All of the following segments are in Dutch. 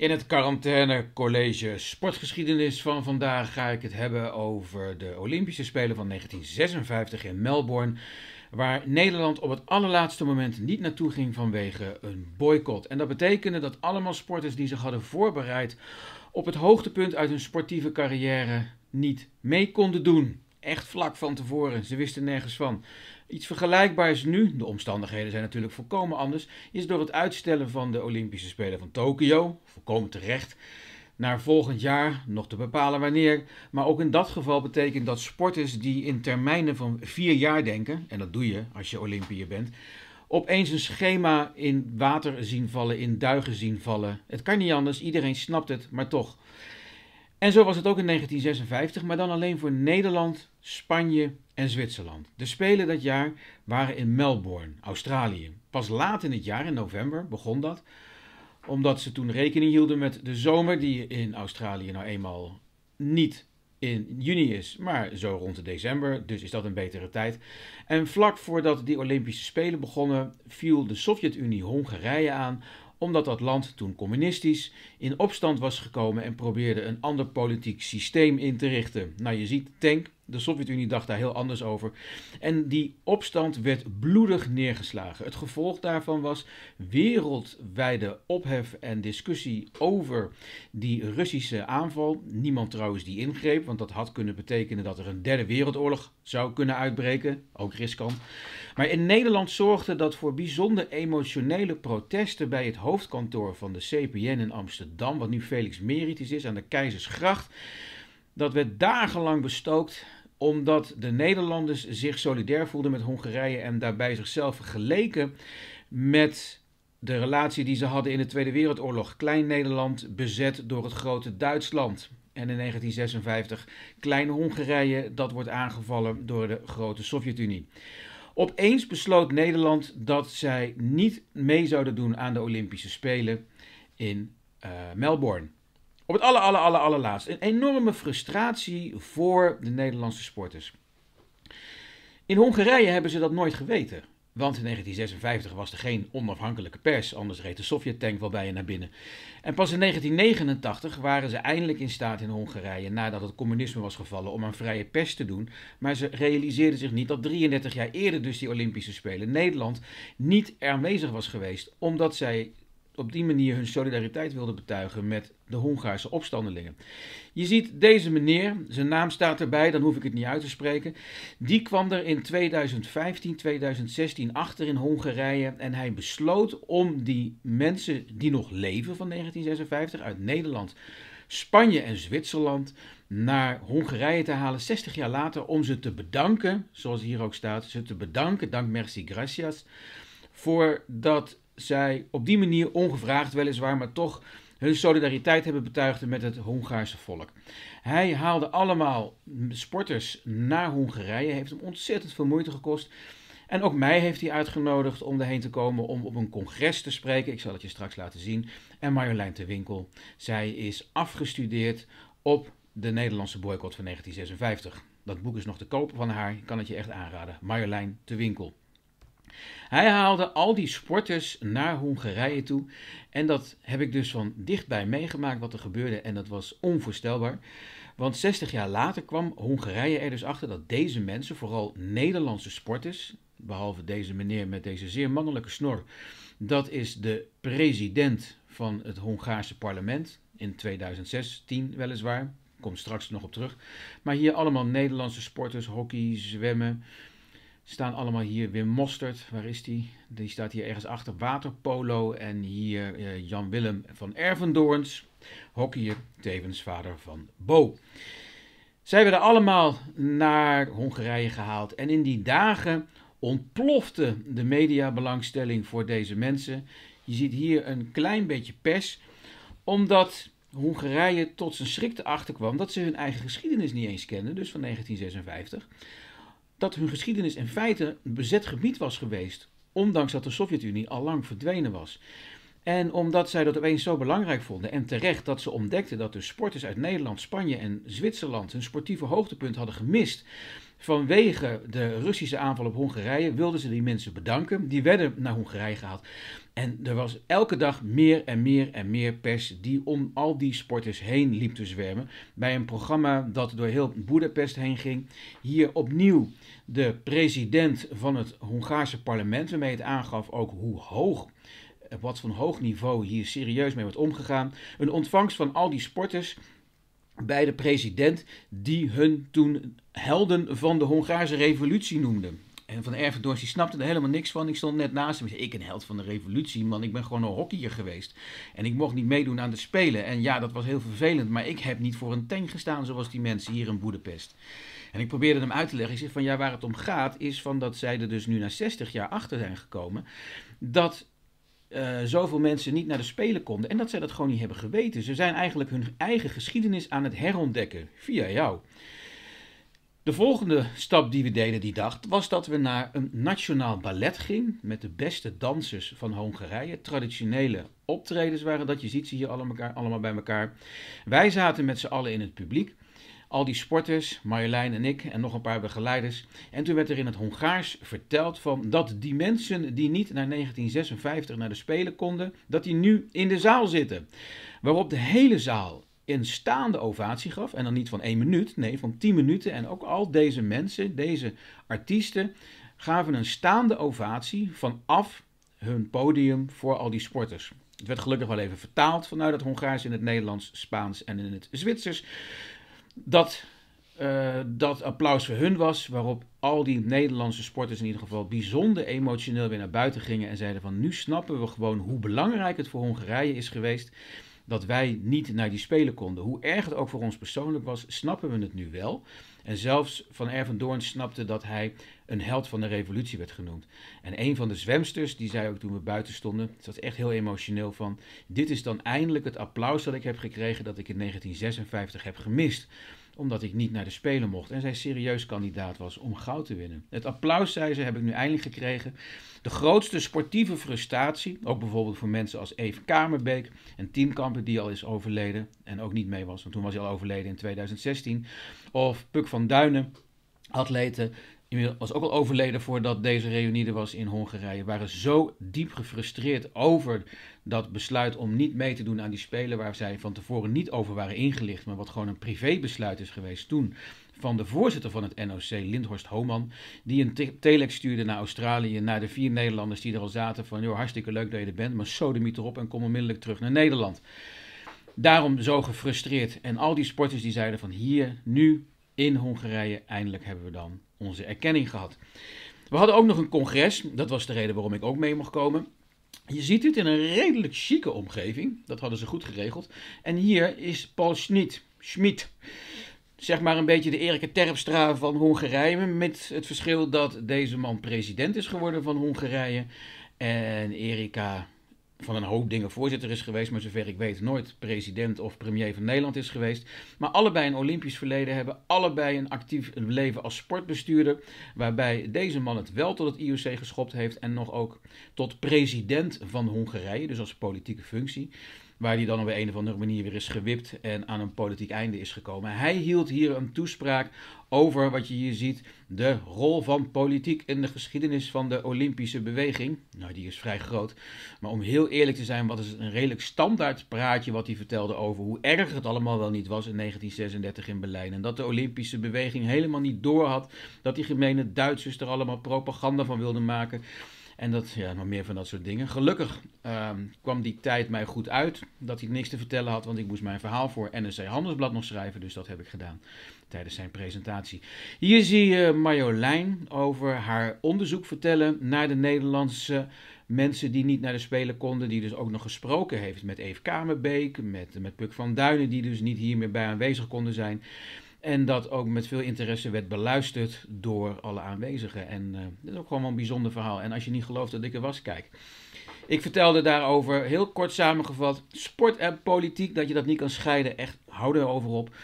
In het quarantainecollege Sportgeschiedenis van vandaag ga ik het hebben over de Olympische Spelen van 1956 in Melbourne, waar Nederland op het allerlaatste moment niet naartoe ging vanwege een boycott. En dat betekende dat allemaal sporters die zich hadden voorbereid op het hoogtepunt uit hun sportieve carrière niet mee konden doen. Echt vlak van tevoren, ze wisten nergens van. Iets vergelijkbaars nu, de omstandigheden zijn natuurlijk volkomen anders, is door het uitstellen van de Olympische Spelen van Tokio, volkomen terecht, naar volgend jaar, nog te bepalen wanneer. Maar ook in dat geval betekent dat sporters die in termijnen van vier jaar denken, en dat doe je als je Olympiër bent, opeens een schema in water zien vallen, in duigen zien vallen. Het kan niet anders, iedereen snapt het, maar toch. En zo was het ook in 1956, maar dan alleen voor Nederland, Spanje en Zwitserland. De Spelen dat jaar waren in Melbourne, Australië. Pas laat in het jaar, in november, begon dat. Omdat ze toen rekening hielden met de zomer, die in Australië nou eenmaal niet in juni is, maar zo rond de december. Dus is dat een betere tijd. En vlak voordat die Olympische Spelen begonnen, viel de Sovjet-Unie Hongarije aan omdat dat land toen communistisch in opstand was gekomen en probeerde een ander politiek systeem in te richten. Nou, je ziet, Tank de Sovjet-Unie dacht daar heel anders over. En die opstand werd bloedig neergeslagen. Het gevolg daarvan was wereldwijde ophef en discussie over die Russische aanval. Niemand trouwens die ingreep, want dat had kunnen betekenen dat er een derde wereldoorlog zou kunnen uitbreken. Ook riskant. Maar in Nederland zorgde dat voor bijzonder emotionele protesten bij het hoofdkantoor van de CPN in Amsterdam, wat nu Felix Meritis is, aan de Keizersgracht. Dat werd dagenlang bestookt omdat de Nederlanders zich solidair voelden met Hongarije en daarbij zichzelf vergeleken met de relatie die ze hadden in de Tweede Wereldoorlog. Klein Nederland bezet door het grote Duitsland. En in 1956 Klein Hongarije, dat wordt aangevallen door de grote Sovjet-Unie. Opeens besloot Nederland dat zij niet mee zouden doen aan de Olympische Spelen in eh, Melbourne. Op het aller, aller, aller, allerlaatst. Een enorme frustratie voor de Nederlandse sporters. In Hongarije hebben ze dat nooit geweten. Want in 1956 was er geen onafhankelijke pers, anders reed de Sovjet-tank wel bij je naar binnen. En pas in 1989 waren ze eindelijk in staat in Hongarije, nadat het communisme was gevallen, om een vrije pers te doen. Maar ze realiseerden zich niet dat 33 jaar eerder, dus die Olympische Spelen, Nederland niet aanwezig was geweest, omdat zij op die manier hun solidariteit wilden betuigen met de Hongaarse opstandelingen. Je ziet deze meneer, zijn naam staat erbij, dan hoef ik het niet uit te spreken. Die kwam er in 2015, 2016 achter in Hongarije en hij besloot om die mensen die nog leven van 1956 uit Nederland, Spanje en Zwitserland naar Hongarije te halen 60 jaar later om ze te bedanken, zoals hier ook staat, ze te bedanken, dank merci gracias, voor dat zij op die manier ongevraagd weliswaar, maar toch hun solidariteit hebben betuigd met het Hongaarse volk. Hij haalde allemaal sporters naar Hongarije, heeft hem ontzettend veel moeite gekost. En ook mij heeft hij uitgenodigd om erheen te komen om op een congres te spreken. Ik zal het je straks laten zien. En Marjolein de Winkel, zij is afgestudeerd op de Nederlandse boycott van 1956. Dat boek is nog te kopen van haar, ik kan het je echt aanraden. Marjolein de Winkel. Hij haalde al die sporters naar Hongarije toe. En dat heb ik dus van dichtbij meegemaakt wat er gebeurde. En dat was onvoorstelbaar. Want 60 jaar later kwam Hongarije er dus achter dat deze mensen, vooral Nederlandse sporters, behalve deze meneer met deze zeer mannelijke snor, dat is de president van het Hongaarse parlement in 2016 weliswaar. Kom straks nog op terug. Maar hier allemaal Nederlandse sporters, hockey, zwemmen, staan allemaal hier. Wim Mostert, waar is die? Die staat hier ergens achter. Waterpolo en hier eh, Jan Willem van Ervendoorns. Hockeyer, tevens vader van Bo. Zij werden allemaal naar Hongarije gehaald. En in die dagen ontplofte de mediabelangstelling voor deze mensen. Je ziet hier een klein beetje pers, omdat Hongarije tot zijn schrik erachter kwam dat ze hun eigen geschiedenis niet eens kenden, dus van 1956 dat hun geschiedenis in feite een bezet gebied was geweest, ondanks dat de Sovjet-Unie al lang verdwenen was. En omdat zij dat opeens zo belangrijk vonden en terecht dat ze ontdekten dat de sporters uit Nederland, Spanje en Zwitserland hun sportieve hoogtepunt hadden gemist, Vanwege de Russische aanval op Hongarije wilden ze die mensen bedanken. Die werden naar Hongarije gehaald. En er was elke dag meer en meer en meer pers die om al die sporters heen liep te zwermen. Bij een programma dat door heel Boedapest heen ging. Hier opnieuw de president van het Hongaarse parlement, waarmee het aangaf ook hoe hoog wat van hoog niveau hier serieus mee wordt omgegaan. Een ontvangst van al die sporters bij de president, die hun toen helden van de Hongaarse revolutie noemde En van Erfendorst, die snapte er helemaal niks van. Ik stond net naast hem. Ik een held van de revolutie, man. Ik ben gewoon een hockeyer geweest. En ik mocht niet meedoen aan de Spelen. En ja, dat was heel vervelend. Maar ik heb niet voor een tank gestaan zoals die mensen hier in Boedapest. En ik probeerde hem uit te leggen. Ik zeg van ja, waar het om gaat is van dat zij er dus nu na 60 jaar achter zijn gekomen. Dat eh, zoveel mensen niet naar de Spelen konden. En dat zij dat gewoon niet hebben geweten. Ze zijn eigenlijk hun eigen geschiedenis aan het herontdekken via jou. De volgende stap die we deden die dag was dat we naar een nationaal ballet gingen met de beste dansers van Hongarije. Traditionele optredens waren dat, je ziet ze hier allemaal, allemaal bij elkaar. Wij zaten met z'n allen in het publiek al die sporters, Marjolein en ik en nog een paar begeleiders. En toen werd er in het Hongaars verteld van dat die mensen die niet naar 1956 naar de Spelen konden, dat die nu in de zaal zitten. Waarop de hele zaal een staande ovatie gaf. En dan niet van één minuut, nee, van tien minuten. En ook al deze mensen, deze artiesten, gaven een staande ovatie vanaf hun podium voor al die sporters. Het werd gelukkig wel even vertaald vanuit het Hongaars in het Nederlands, Spaans en in het Zwitsers dat eh, dat applaus voor hun was, waarop al die Nederlandse sporters in ieder geval bijzonder emotioneel weer naar buiten gingen en zeiden van nu snappen we gewoon hoe belangrijk het voor Hongarije is geweest dat wij niet naar die Spelen konden. Hoe erg het ook voor ons persoonlijk was, snappen we het nu wel. En zelfs Van Doorn snapte dat hij een held van de revolutie werd genoemd. En een van de zwemsters, die zei ook toen we buiten stonden, zat echt heel emotioneel van... Dit is dan eindelijk het applaus dat ik heb gekregen dat ik in 1956 heb gemist omdat ik niet naar de Spelen mocht en zij serieus kandidaat was om goud te winnen. Het applaus, zei ze, heb ik nu eindelijk gekregen. De grootste sportieve frustratie, ook bijvoorbeeld voor mensen als Eve Kamerbeek en Teamkampen die al is overleden en ook niet mee was, want toen was hij al overleden in 2016. Of Puk van Duinen, atleten was ook al overleden voordat deze reunie er was in Hongarije, waren zo diep gefrustreerd over dat besluit om niet mee te doen aan die Spelen waar zij van tevoren niet over waren ingelicht, maar wat gewoon een privébesluit is geweest toen van de voorzitter van het NOC, Lindhorst Homan, die een telex stuurde naar Australië, naar de vier Nederlanders die er al zaten van, joh, hartstikke leuk dat je er bent, maar sodemiet erop en kom onmiddellijk terug naar Nederland. Daarom zo gefrustreerd. En al die sporters die zeiden van hier, nu, in Hongarije, eindelijk hebben we dan onze erkenning gehad. We hadden ook nog een congres, dat was de reden waarom ik ook mee mocht komen. Je ziet het in een redelijk chique omgeving, dat hadden ze goed geregeld. En hier is Paul Schmid, Schmid zeg maar een beetje de Erika Terpstra van Hongarije. Met het verschil dat deze man president is geworden van Hongarije. En Erika van een hoop dingen voorzitter is geweest, maar zover ik weet nooit president of premier van Nederland is geweest. Maar allebei een Olympisch verleden hebben, allebei een actief leven als sportbestuurder, waarbij deze man het wel tot het IOC geschopt heeft en nog ook tot president van Hongarije, dus als politieke functie. Waar die dan op een of andere manier weer is gewipt en aan een politiek einde is gekomen. Hij hield hier een toespraak over wat je hier ziet, de rol van politiek in de geschiedenis van de Olympische beweging. Nou, die is vrij groot. Maar om heel eerlijk te zijn, wat is een redelijk standaard praatje wat hij vertelde over hoe erg het allemaal wel niet was in 1936 in Berlijn. En dat de Olympische beweging helemaal niet doorhad dat die gemene Duitsers er allemaal propaganda van wilden maken. En dat, ja, nog meer van dat soort dingen. Gelukkig ehm, kwam die tijd mij goed uit dat hij niks te vertellen had, want ik moest mijn verhaal voor NRC Handelsblad nog schrijven, dus dat heb ik gedaan tijdens zijn presentatie. Hier zie je Marjolein over haar onderzoek vertellen naar de Nederlandse mensen die niet naar de Spelen konden, die dus ook nog gesproken heeft met Eve Kamerbeek, met, met Puk van Duinen, die dus niet hier meer bij aanwezig konden zijn. En dat ook met veel interesse werd beluisterd door alle aanwezigen. En uh, dat is ook gewoon wel een bijzonder verhaal. En als je niet gelooft dat ik er was, kijk. Ik vertelde daarover, heel kort samengevat, sport en politiek, dat je dat niet kan scheiden. Echt, hou er over op.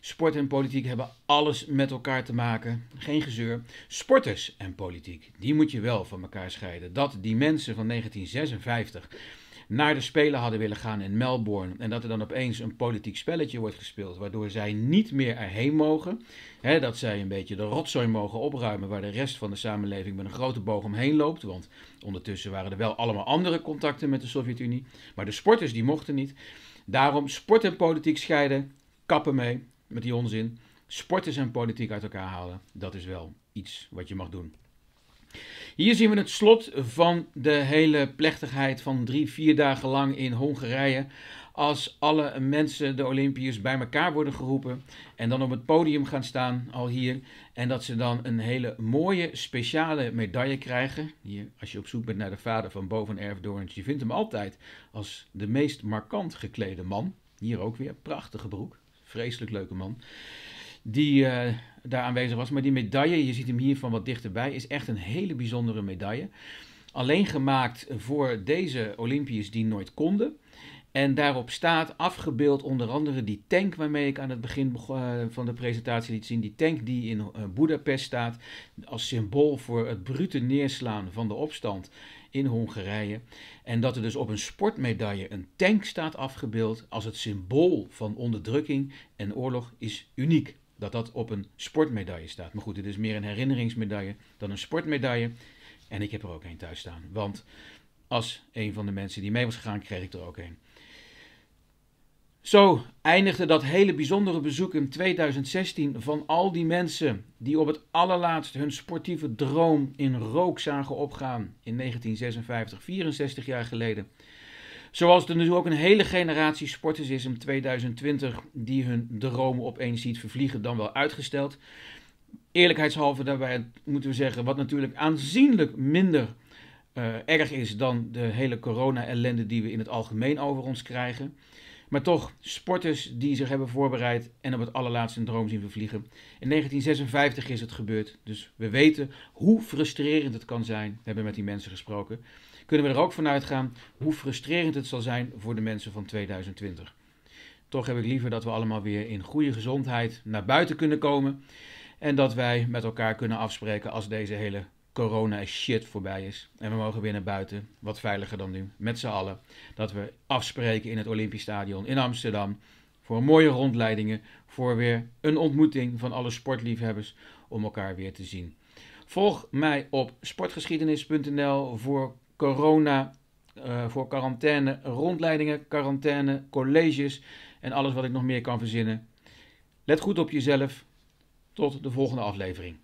Sport en politiek hebben alles met elkaar te maken. Geen gezeur. Sporters en politiek, die moet je wel van elkaar scheiden. Dat die mensen van 1956 naar de Spelen hadden willen gaan in Melbourne. En dat er dan opeens een politiek spelletje wordt gespeeld, waardoor zij niet meer erheen mogen. Hè, dat zij een beetje de rotzooi mogen opruimen waar de rest van de samenleving met een grote boog omheen loopt. Want ondertussen waren er wel allemaal andere contacten met de Sovjet-Unie. Maar de sporters die mochten niet. Daarom sport en politiek scheiden, kappen mee met die onzin. Sporters en politiek uit elkaar halen, dat is wel iets wat je mag doen. Hier zien we het slot van de hele plechtigheid van drie, vier dagen lang in Hongarije. Als alle mensen, de Olympiërs, bij elkaar worden geroepen en dan op het podium gaan staan, al hier. En dat ze dan een hele mooie speciale medaille krijgen. Hier, als je op zoek bent naar de vader van Boven je vindt hem altijd als de meest markant geklede man. Hier ook weer, prachtige broek. Vreselijk leuke man. Die eh, daar aanwezig was. Maar die medaille, je ziet hem hier van wat dichterbij, is echt een hele bijzondere medaille. Alleen gemaakt voor deze Olympiërs die nooit konden. En daarop staat afgebeeld onder andere die tank waarmee ik aan het begin eh, van de presentatie liet zien. Die tank die in eh, Budapest staat als symbool voor het brute neerslaan van de opstand in Hongarije. En dat er dus op een sportmedaille een tank staat afgebeeld als het symbool van onderdrukking en oorlog is uniek dat dat op een sportmedaille staat. Maar goed, dit is meer een herinneringsmedaille dan een sportmedaille. En ik heb er ook een thuis staan. Want als een van de mensen die mee was gegaan, kreeg ik er ook een. Zo eindigde dat hele bijzondere bezoek in 2016 van al die mensen die op het allerlaatst hun sportieve droom in rook zagen opgaan in 1956, 64 jaar geleden. Zoals er nu ook een hele generatie sporters is in 2020 die hun dromen opeens ziet vervliegen, dan wel uitgesteld. Eerlijkheidshalve daarbij moeten we zeggen, wat natuurlijk aanzienlijk minder eh, erg is dan de hele corona-ellende die we in het algemeen over ons krijgen. Maar toch, sporters die zich hebben voorbereid en op het allerlaatste een droom zien vervliegen. In 1956 is het gebeurd, dus we weten hoe frustrerend het kan zijn. We hebben met die mensen gesproken kunnen we er ook van uitgaan hoe frustrerend het zal zijn voor de mensen van 2020. Toch heb ik liever dat we allemaal weer in goede gezondheid naar buiten kunnen komen. En dat wij met elkaar kunnen afspreken als deze hele corona shit voorbij is. En we mogen weer naar buiten, wat veiliger dan nu, met z'n allen. Dat we afspreken in het Olympisch Stadion in Amsterdam. Voor mooie rondleidingen, voor weer een ontmoeting van alle sportliefhebbers om elkaar weer te zien. Volg mij op sportgeschiedenis.nl voor corona, eh, voor quarantaine, rondleidingen, quarantaine, colleges en alles wat ik nog meer kan verzinnen. Let goed op jezelf. Tot de volgende aflevering.